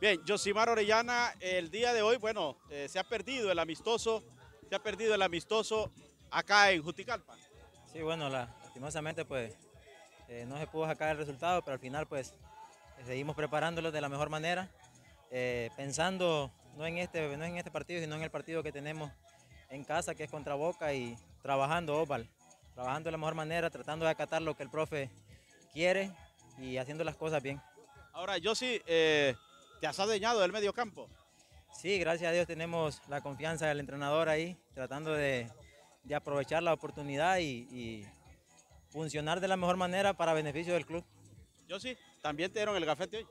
Bien, Josimar Orellana, el día de hoy, bueno, eh, se ha perdido el amistoso, se ha perdido el amistoso acá en Juticalpa. Sí, bueno, la, lastimosamente pues eh, no se pudo sacar el resultado, pero al final pues seguimos preparándolo de la mejor manera, eh, pensando no en, este, en este partido, sino en el partido que tenemos en casa, que es contra Boca, y trabajando Oval, oh, trabajando de la mejor manera, tratando de acatar lo que el profe quiere y haciendo las cosas bien. Ahora, yo te has adueñado del medio campo. Sí, gracias a Dios tenemos la confianza del entrenador ahí, tratando de, aprovechar la oportunidad y, funcionar de la mejor manera para beneficio del club. Yo sí, también te dieron el gafete hoy.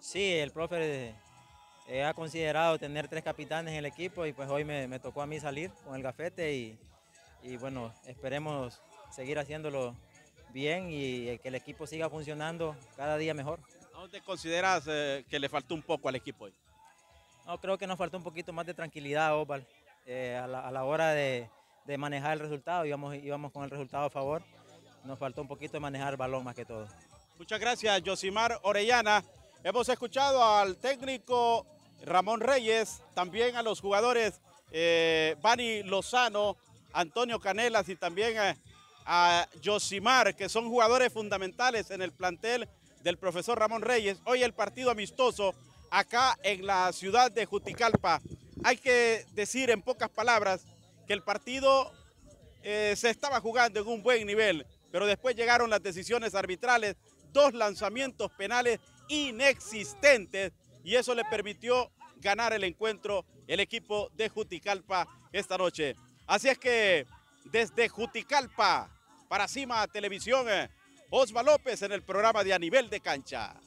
Sí, el profe eh, ha considerado tener tres capitanes en el equipo y pues hoy me, tocó a mí salir con el gafete y bueno, esperemos seguir haciéndolo bien y eh, que el equipo siga funcionando cada día mejor. ¿Dónde consideras eh, que le faltó un poco al equipo hoy? No, creo que nos faltó un poquito más de tranquilidad, Opal, eh, a, la, hora de, manejar el resultado. Íbamos, íbamos con el resultado a favor. Nos faltó un poquito de manejar el balón más que todo. Muchas gracias, Josimar Orellana. Hemos escuchado al técnico Ramón Reyes, también a los jugadores eh, Bani Lozano, Antonio Canelas y también a, a Josimar, que son jugadores fundamentales en el plantel del profesor Ramón Reyes. Hoy el partido amistoso acá en la ciudad de Juticalpa. Hay que decir en pocas palabras que el partido eh, se estaba jugando en un buen nivel, pero después llegaron las decisiones arbitrales, dos lanzamientos penales inexistentes y eso le permitió ganar el encuentro el equipo de Juticalpa esta noche. Así es que desde Juticalpa para Cima Televisión. Eh, Osva López en el programa de A Nivel de Cancha.